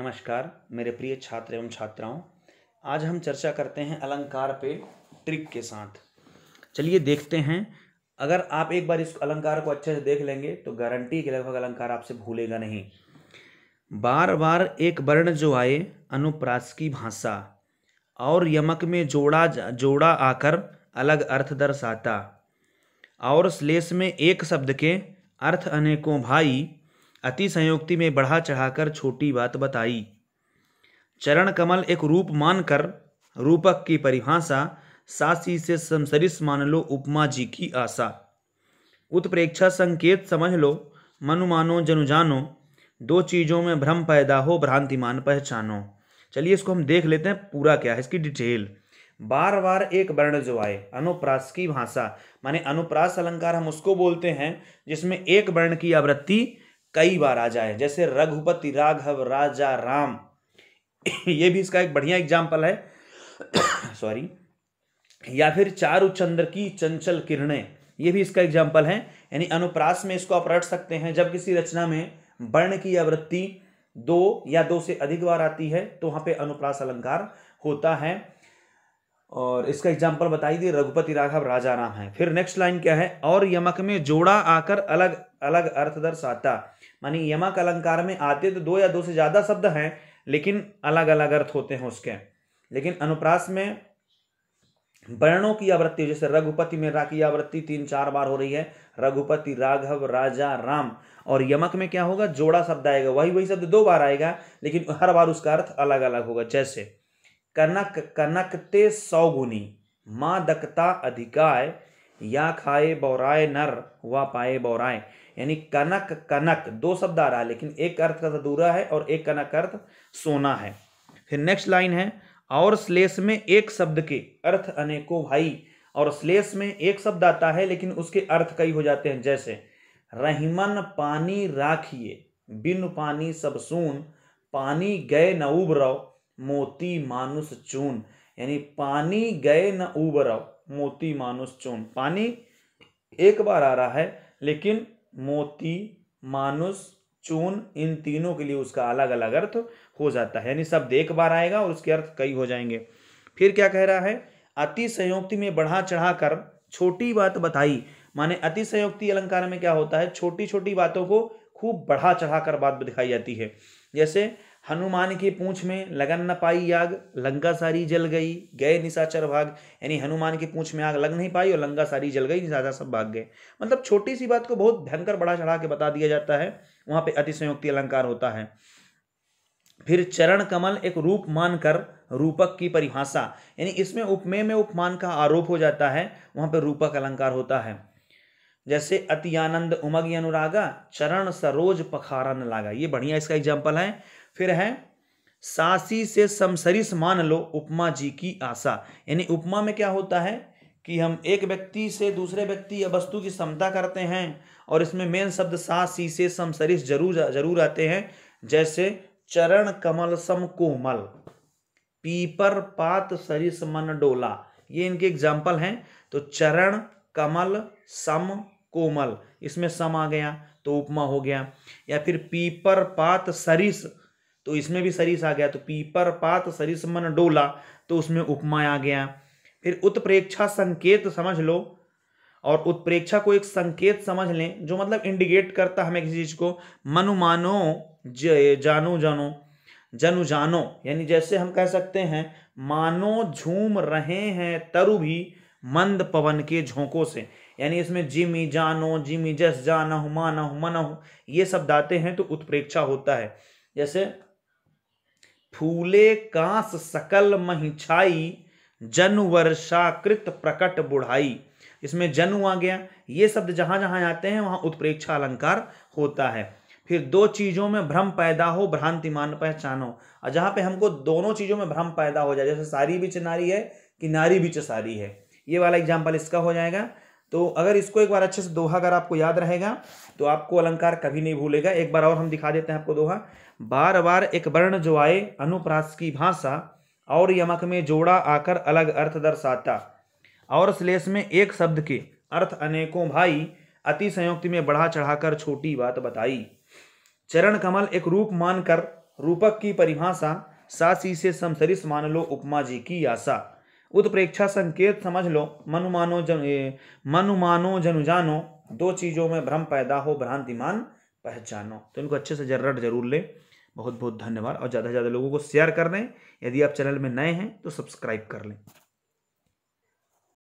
नमस्कार मेरे प्रिय छात्र एवं छात्राओं आज हम चर्चा करते हैं अलंकार पे ट्रिक के साथ चलिए देखते हैं अगर आप एक बार इस अलंकार को अच्छे से देख लेंगे तो गारंटी के लगभग अलंकार आपसे भूलेगा नहीं बार बार एक वर्ण जो आए अनुप्रास की भाषा और यमक में जोड़ा जोड़ा आकर अलग अर्थ दर्शाता और श्लेष में एक शब्द के अर्थ अनेकों भाई अति संयोक्ति में बढ़ा चढ़ाकर छोटी बात बताई चरण कमल एक रूप मानकर रूपक की परिभाषा सासी से संसरिस मान लो उपमा जी की आशा उत्प्रेक्षा संकेत समझ लो मनुमानो जनुजानो दो चीज़ों में भ्रम पैदा हो भ्रांतिमान पहचानो चलिए इसको हम देख लेते हैं पूरा क्या है इसकी डिटेल बार बार एक वर्ण जो आए अनुप्रास की भाषा माने अनुप्रास अलंकार हम उसको बोलते हैं जिसमें एक वर्ण की आवृत्ति कई बार आ जाए जैसे रघुपति राघव राजा राम ये भी इसका एक बढ़िया एग्जाम्पल है सॉरी या फिर चारु चंद्र की चंचल किरणें ये भी इसका एग्जाम्पल है यानी अनुप्रास में इसको आप रट सकते हैं जब किसी रचना में वर्ण की आवृत्ति दो या दो से अधिक बार आती है तो वहां पे अनुप्रास अलंकार होता है और इसका एग्जाम्पल बताई दी रघुपति राघव राजा राम है फिर नेक्स्ट लाइन क्या है और यमक में जोड़ा आकर अलग अलग अर्थ दर्शाता मानी यमक अलंकार में आते तो दो या दो से ज़्यादा शब्द हैं लेकिन अलग अलग अर्थ होते हैं उसके लेकिन अनुप्रास में वर्णों की आवृत्ति जैसे रघुपति में रा की आवृत्ति तीन चार बार हो रही है रघुपति राघव राजा राम और यमक में क्या होगा जोड़ा शब्द आएगा वही वही शब्द दो बार आएगा लेकिन हर बार उसका अर्थ अलग अलग होगा जैसे कनक कनकते सौगुनी माँ दकता अधिकाय या खाए बौराए नर व पाए बौराए यानी कनक कनक दो शब्द आ रहा है लेकिन एक अर्थ का अधूरा है और एक कनक अर्थ सोना है फिर नेक्स्ट लाइन है और श्लेष में एक शब्द के अर्थ अनेकों भाई और श्लेष में एक शब्द आता है लेकिन उसके अर्थ कई हो जाते हैं जैसे रहीमन पानी राखिए बिन पानी सब सुन पानी गए न उबरव मोती मानुस चून यानी पानी गए न उबरव मोती मानुस चून पानी एक बार आ रहा है लेकिन मोती मानुस चून इन तीनों के लिए उसका अलग अलग अर्थ हो जाता है यानी शब्द एक बार आएगा और उसके अर्थ कई हो जाएंगे फिर क्या कह रहा है अति संयोक्ति में बढ़ा चढ़ा कर छोटी बात बताई माने अति संयोक्ति अलंकार में क्या होता है छोटी छोटी बातों को खूब बढ़ा चढ़ा कर बात दिखाई जाती है जैसे हनुमान की पूंछ में लगन न पाई आग लंका सारी जल गई गए निशाचर भाग यानी हनुमान की पूंछ में आग लग नहीं पाई और लंका सारी जल गई निशाचर सब भाग गए मतलब छोटी सी बात को बहुत भयंकर बड़ा चढ़ा के बता दिया जाता है वहां पे अतिशयोक्ति अलंकार होता है फिर चरण कमल एक रूप मानकर रूपक की परिभाषा यानी इसमें उपमेय में उपमान का आरोप हो जाता है वहां पर रूपक अलंकार होता है जैसे अति आनंद उमग अनुरागा चरण सरोज पखारन लागा ये बढ़िया इसका एग्जाम्पल है फिर है सासी से समसरिस मान लो उपमा जी की आशा यानी उपमा में क्या होता है कि हम एक व्यक्ति से दूसरे व्यक्ति या वस्तु की समता करते हैं और इसमें मेन शब्द सासी से समसरिस जरूर जरूर आते हैं जैसे चरण कमल सम कोमल पीपर पात सरिस मन डोला ये इनके एग्जाम्पल हैं तो चरण कमल सम कोमल इसमें सम आ गया तो उपमा हो गया या फिर पीपर पात सरिस तो इसमें भी सरीस आ गया तो पीपर पात सरिस मन डोला तो उसमें उपमा आ गया फिर उत्प्रेक्षा संकेत समझ लो और उत्प्रेक्षा को एक संकेत समझ लें जो मतलब इंडिकेट करता हमें किसी चीज़ को मनु मानो जानो जानो जनु जानो यानी जैसे हम कह सकते हैं मानो झूम रहे हैं तरु भी मंद पवन के झोंकों से यानी इसमें जिमी जानो जिमी जस जानो मानो मनो ये सब दाते हैं तो उत्प्रेक्षा होता है जैसे फूले कांस सकल महिछाई छाई जन वर्षाकृत प्रकट बुढ़ाई इसमें जनु आ गया ये शब्द जहां जहां आते हैं वहां उत्प्रेक्षा अलंकार होता है फिर दो चीज़ों में भ्रम पैदा हो भ्रांतिमान पहचानो और जहां पे हमको दोनों चीज़ों में भ्रम पैदा हो जाए जैसे सारी भी चनारी है कि नारी भी सारी है ये वाला एग्जाम्पल इसका हो जाएगा तो अगर इसको एक बार अच्छे से दोहा अगर आपको याद रहेगा तो आपको अलंकार कभी नहीं भूलेगा एक बार और हम दिखा देते हैं आपको दोहा बार बार एक वर्ण जो आए अनुप्रास की भाषा और यमक में जोड़ा आकर अलग अर्थ दर्शाता और श्लेष में एक शब्द के अर्थ अनेकों भाई अति संयुक्ति में बढ़ा चढ़ाकर छोटी बात बताई चरण कमल एक रूप मानकर रूपक की परिभाषा सासी से समसरिस मान लो उपमा जी की आशा उत्प्रेक्षा संकेत समझ लो मनुमानो जन मनुमानो जनुजानो दो चीज़ों में भ्रम पैदा हो भ्रांतिमान पहचानो तो इनको अच्छे से जर्रट जरूर लें बहुत बहुत धन्यवाद और ज़्यादा से ज़्यादा लोगों को शेयर कर दें यदि आप चैनल में नए हैं तो सब्सक्राइब कर लें